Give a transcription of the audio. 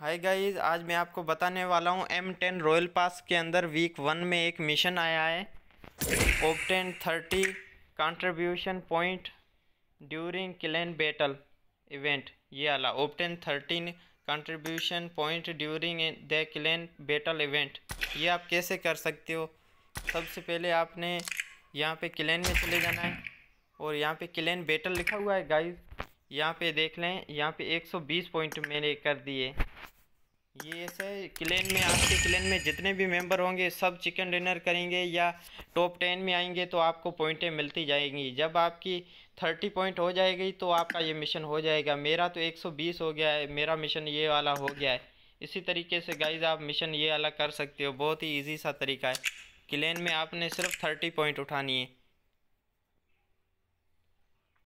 hi guys आज मैं आपको बताने वाला हूँ एम टेन रॉयल पास के अंदर वीक वन में एक मिशन आया है obtain thirty contribution point during clan battle event ये आला obtain thirteen contribution point during the clan battle event ये आप कैसे कर सकते हो सबसे पहले आपने यहाँ पे क्लैन में चले जाना है और यहाँ पे क्लैन बैटल लिखा हुआ है गाइज यहाँ पे देख लें यहाँ पे 120 पॉइंट मैंने कर दिए ये सर क्लेन में आपके क्लेन में जितने भी मेंबर होंगे सब चिकन डिनर करेंगे या टॉप टेन में आएंगे तो आपको पॉइंटें मिलती जाएंगी जब आपकी थर्टी पॉइंट हो जाएगी तो आपका ये मिशन हो जाएगा मेरा तो एक सौ बीस हो गया है मेरा मिशन ये वाला हो गया है इसी तरीके से गाइज आप मिशन ये वाला कर सकते हो बहुत ही ईजी सा तरीका है क्लेन में आपने सिर्फ थर्टी पॉइंट उठानी है